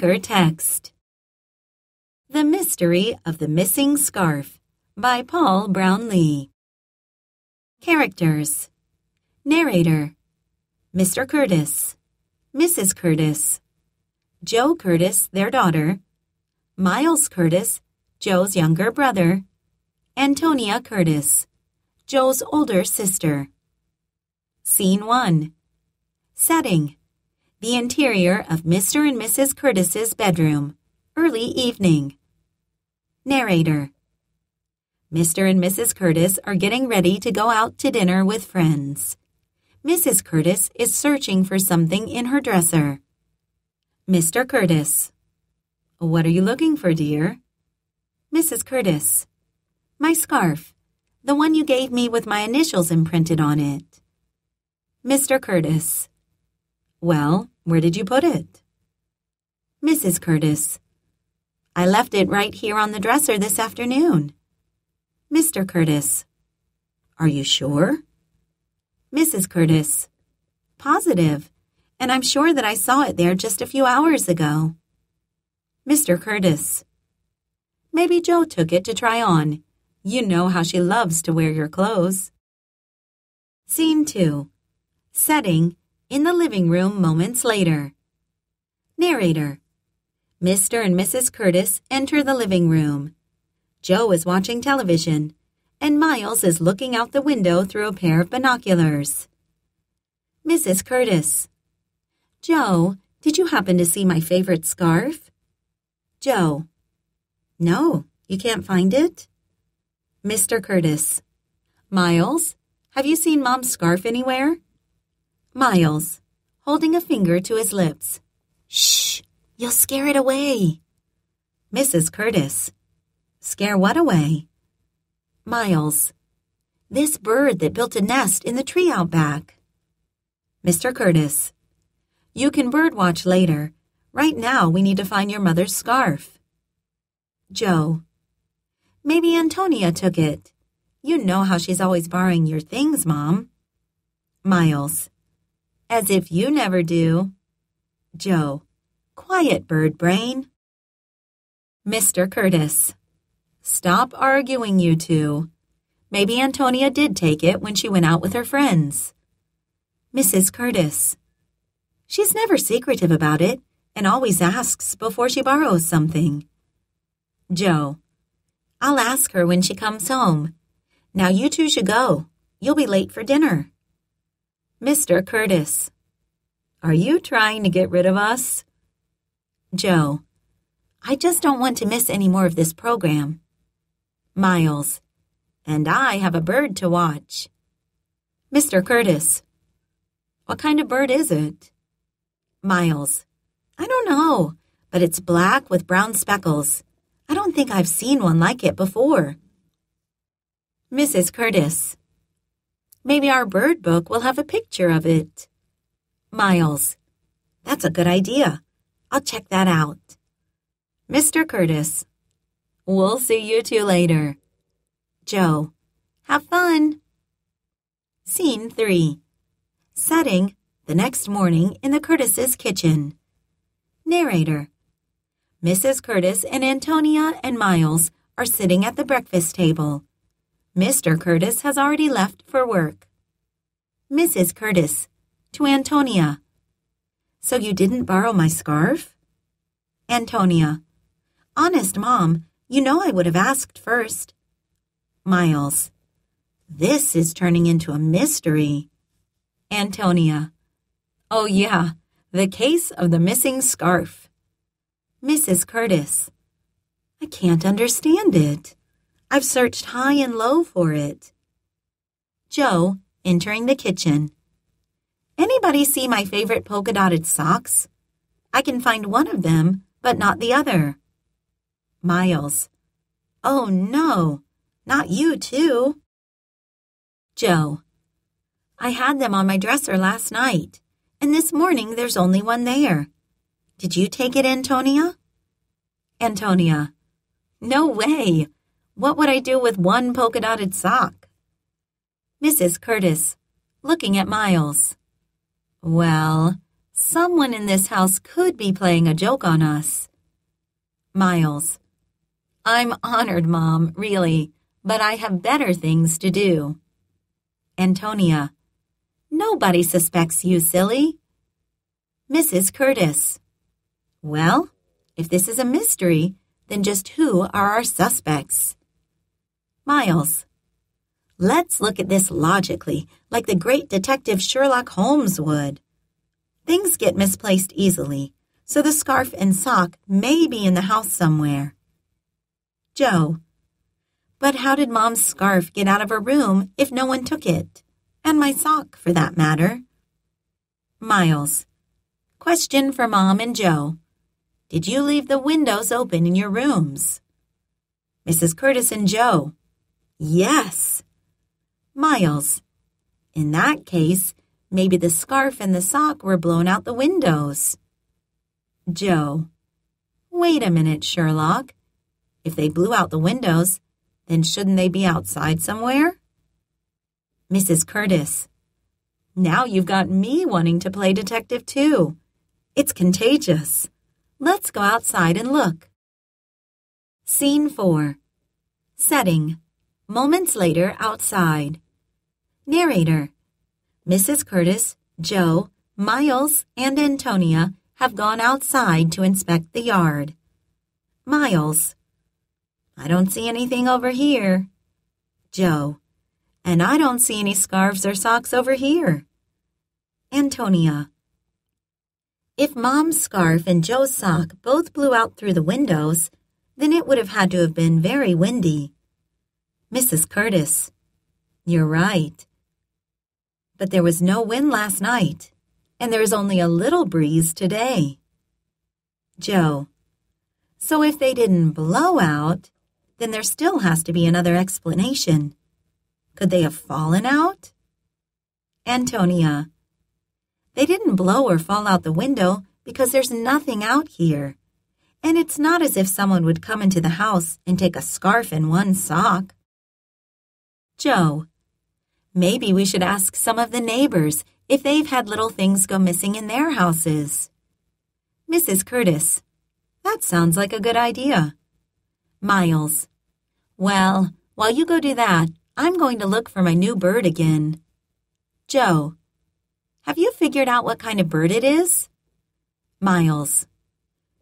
anchor text. The Mystery of the Missing Scarf by Paul Brownlee. Characters Narrator Mr. Curtis, Mrs. Curtis, Joe Curtis, their daughter, Miles Curtis, Joe's younger brother, Antonia Curtis, Joe's older sister. Scene 1 Setting the interior of Mr. and Mrs. Curtis's bedroom. Early evening. Narrator Mr. and Mrs. Curtis are getting ready to go out to dinner with friends. Mrs. Curtis is searching for something in her dresser. Mr. Curtis. What are you looking for, dear? Mrs. Curtis. My scarf. The one you gave me with my initials imprinted on it. Mr. Curtis. Well, where did you put it? Mrs. Curtis. I left it right here on the dresser this afternoon. Mr. Curtis. Are you sure? Mrs. Curtis. Positive. And I'm sure that I saw it there just a few hours ago. Mr. Curtis. Maybe Joe took it to try on. You know how she loves to wear your clothes. Scene 2. Setting in the living room moments later. Narrator Mr. and Mrs. Curtis enter the living room. Joe is watching television, and Miles is looking out the window through a pair of binoculars. Mrs. Curtis Joe, did you happen to see my favorite scarf? Joe No, you can't find it? Mr. Curtis Miles, have you seen Mom's scarf anywhere? Miles, holding a finger to his lips. Shh, you'll scare it away. Mrs. Curtis, scare what away? Miles, this bird that built a nest in the tree out back. Mr. Curtis, you can birdwatch later. Right now, we need to find your mother's scarf. Joe, maybe Antonia took it. You know how she's always borrowing your things, Mom. Miles, as if you never do. Joe. Quiet, bird brain. Mr. Curtis. Stop arguing, you two. Maybe Antonia did take it when she went out with her friends. Mrs. Curtis. She's never secretive about it and always asks before she borrows something. Joe. I'll ask her when she comes home. Now you two should go. You'll be late for dinner. Mr. Curtis, are you trying to get rid of us? Joe, I just don't want to miss any more of this program. Miles, and I have a bird to watch. Mr. Curtis, what kind of bird is it? Miles, I don't know, but it's black with brown speckles. I don't think I've seen one like it before. Mrs. Curtis, Maybe our bird book will have a picture of it. Miles, that's a good idea. I'll check that out. Mr. Curtis, we'll see you two later. Joe, have fun. Scene 3 Setting the next morning in the Curtis's kitchen. Narrator Mrs. Curtis and Antonia and Miles are sitting at the breakfast table. Mr. Curtis has already left for work. Mrs. Curtis, to Antonia. So you didn't borrow my scarf? Antonia, honest, Mom, you know I would have asked first. Miles, this is turning into a mystery. Antonia, oh yeah, the case of the missing scarf. Mrs. Curtis, I can't understand it. I've searched high and low for it. Joe, entering the kitchen. Anybody see my favorite polka dotted socks? I can find one of them, but not the other. Miles. Oh no, not you too. Joe. I had them on my dresser last night, and this morning there's only one there. Did you take it, Antonia? Antonia. No way. What would I do with one polka dotted sock? Mrs. Curtis, looking at Miles. Well, someone in this house could be playing a joke on us. Miles, I'm honored, Mom, really, but I have better things to do. Antonia, nobody suspects you, silly. Mrs. Curtis, well, if this is a mystery, then just who are our suspects? Miles. Let's look at this logically, like the great detective Sherlock Holmes would. Things get misplaced easily, so the scarf and sock may be in the house somewhere. Joe. But how did Mom's scarf get out of her room if no one took it? And my sock, for that matter. Miles. Question for Mom and Joe. Did you leave the windows open in your rooms? Mrs. Curtis and Joe. Yes. Miles, in that case, maybe the scarf and the sock were blown out the windows. Joe, wait a minute, Sherlock. If they blew out the windows, then shouldn't they be outside somewhere? Mrs. Curtis, now you've got me wanting to play detective too. It's contagious. Let's go outside and look. Scene 4 Setting Moments later, outside. Narrator Mrs. Curtis, Joe, Miles, and Antonia have gone outside to inspect the yard. Miles. I don't see anything over here. Joe. And I don't see any scarves or socks over here. Antonia. If Mom's scarf and Joe's sock both blew out through the windows, then it would have had to have been very windy. Mrs. Curtis, you're right. But there was no wind last night, and there is only a little breeze today. Joe, so if they didn't blow out, then there still has to be another explanation. Could they have fallen out? Antonia, they didn't blow or fall out the window because there's nothing out here. And it's not as if someone would come into the house and take a scarf and one sock. Joe. Maybe we should ask some of the neighbors if they've had little things go missing in their houses. Mrs. Curtis. That sounds like a good idea. Miles. Well, while you go do that, I'm going to look for my new bird again. Joe. Have you figured out what kind of bird it is? Miles.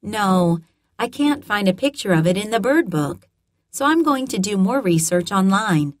No, I can't find a picture of it in the bird book, so I'm going to do more research online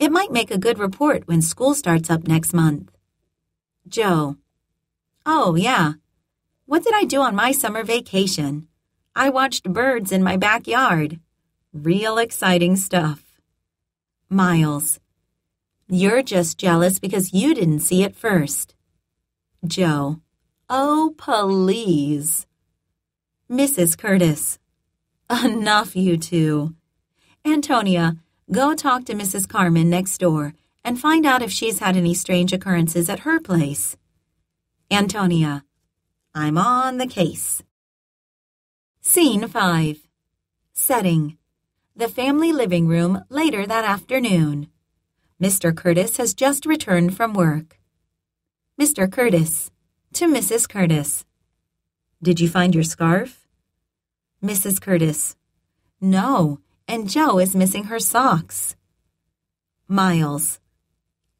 it might make a good report when school starts up next month. Joe. Oh, yeah. What did I do on my summer vacation? I watched birds in my backyard. Real exciting stuff. Miles. You're just jealous because you didn't see it first. Joe. Oh, please. Mrs. Curtis. Enough, you two. Antonia, Go talk to Mrs. Carmen next door and find out if she's had any strange occurrences at her place. Antonia, I'm on the case. Scene 5 Setting The family living room later that afternoon. Mr. Curtis has just returned from work. Mr. Curtis to Mrs. Curtis. Did you find your scarf? Mrs. Curtis. No, and Joe is missing her socks. Miles.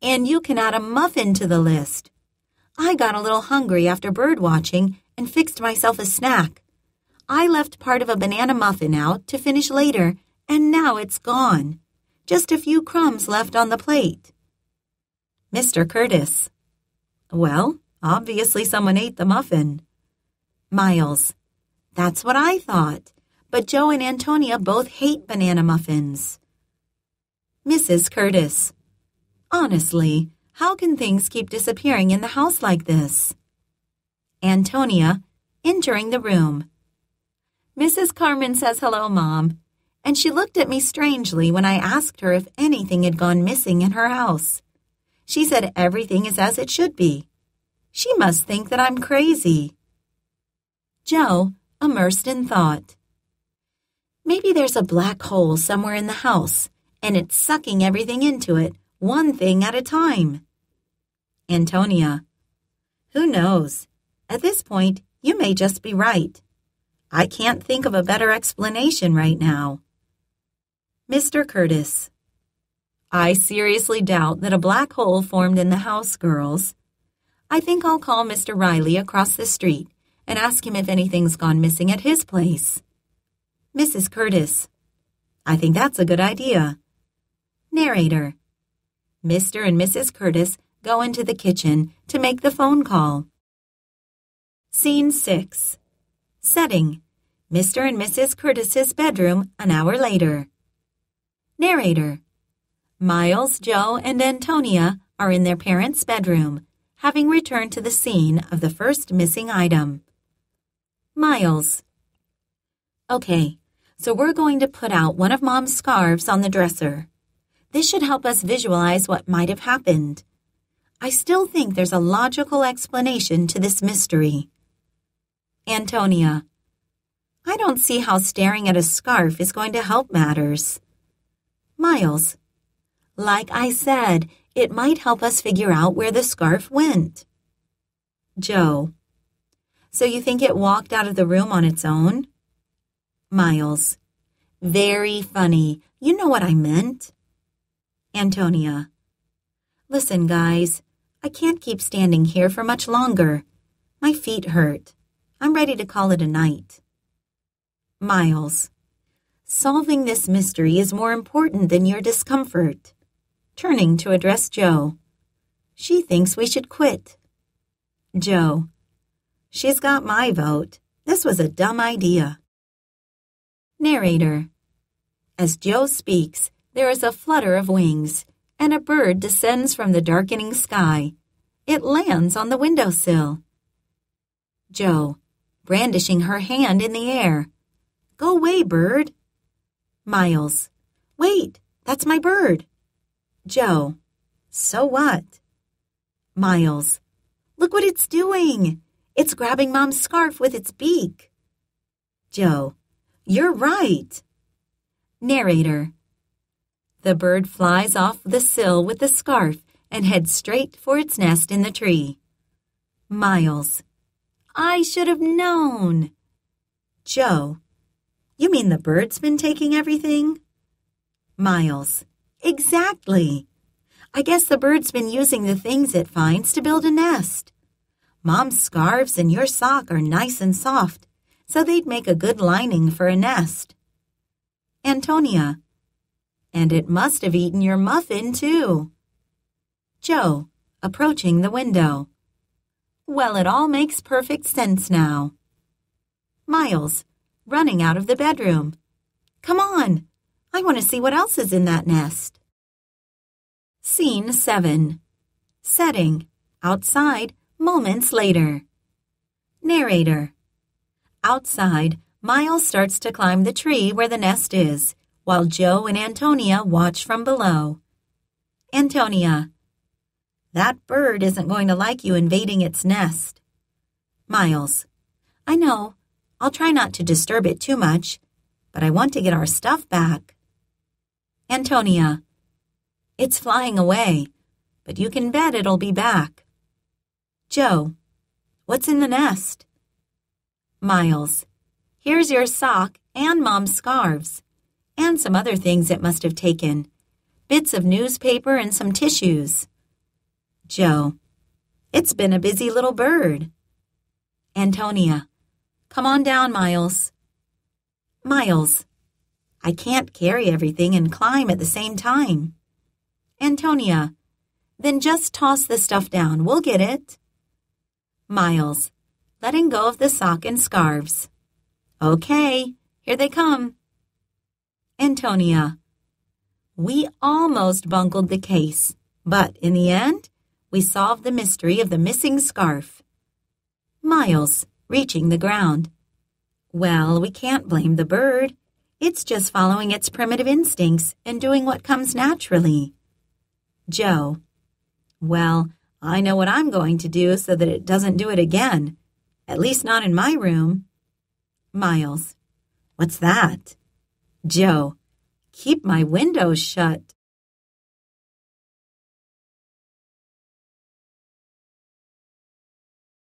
And you can add a muffin to the list. I got a little hungry after bird watching and fixed myself a snack. I left part of a banana muffin out to finish later, and now it's gone. Just a few crumbs left on the plate. Mr. Curtis. Well, obviously someone ate the muffin. Miles. That's what I thought but Joe and Antonia both hate banana muffins. Mrs. Curtis. Honestly, how can things keep disappearing in the house like this? Antonia, entering the room. Mrs. Carmen says hello, Mom, and she looked at me strangely when I asked her if anything had gone missing in her house. She said everything is as it should be. She must think that I'm crazy. Joe, immersed in thought. Maybe there's a black hole somewhere in the house, and it's sucking everything into it, one thing at a time. Antonia. Who knows? At this point, you may just be right. I can't think of a better explanation right now. Mr. Curtis. I seriously doubt that a black hole formed in the house, girls. I think I'll call Mr. Riley across the street and ask him if anything's gone missing at his place. Mrs. Curtis. I think that's a good idea. Narrator. Mr. and Mrs. Curtis go into the kitchen to make the phone call. Scene 6. Setting. Mr. and Mrs. Curtis's bedroom an hour later. Narrator. Miles, Joe, and Antonia are in their parents' bedroom, having returned to the scene of the first missing item. Miles. Okay, so we're going to put out one of Mom's scarves on the dresser. This should help us visualize what might have happened. I still think there's a logical explanation to this mystery. Antonia, I don't see how staring at a scarf is going to help matters. Miles, like I said, it might help us figure out where the scarf went. Joe, so you think it walked out of the room on its own? Miles. Very funny. You know what I meant. Antonia. Listen, guys, I can't keep standing here for much longer. My feet hurt. I'm ready to call it a night. Miles. Solving this mystery is more important than your discomfort. Turning to address Joe. She thinks we should quit. Joe. She's got my vote. This was a dumb idea. Narrator As Joe speaks, there is a flutter of wings, and a bird descends from the darkening sky. It lands on the windowsill. Joe, brandishing her hand in the air. Go away, bird. Miles, wait, that's my bird. Joe, so what? Miles, look what it's doing. It's grabbing Mom's scarf with its beak. Joe, you're right. Narrator The bird flies off the sill with the scarf and heads straight for its nest in the tree. Miles I should have known. Joe You mean the bird's been taking everything? Miles Exactly. I guess the bird's been using the things it finds to build a nest. Mom's scarves and your sock are nice and soft, so they'd make a good lining for a nest. Antonia, and it must have eaten your muffin, too. Joe, approaching the window. Well, it all makes perfect sense now. Miles, running out of the bedroom. Come on, I want to see what else is in that nest. Scene 7 Setting Outside, moments later. Narrator Outside, Miles starts to climb the tree where the nest is, while Joe and Antonia watch from below. Antonia, that bird isn't going to like you invading its nest. Miles, I know. I'll try not to disturb it too much, but I want to get our stuff back. Antonia, it's flying away, but you can bet it'll be back. Joe, what's in the nest? Miles, here's your sock and mom's scarves, and some other things it must have taken bits of newspaper and some tissues. Joe, it's been a busy little bird. Antonia, come on down, Miles. Miles, I can't carry everything and climb at the same time. Antonia, then just toss the stuff down. We'll get it. Miles, letting go of the sock and scarves. Okay, here they come. Antonia. We almost bungled the case, but in the end, we solved the mystery of the missing scarf. Miles, reaching the ground. Well, we can't blame the bird. It's just following its primitive instincts and doing what comes naturally. Joe. Well, I know what I'm going to do so that it doesn't do it again. At least not in my room. Miles. What's that? Joe. Keep my windows shut.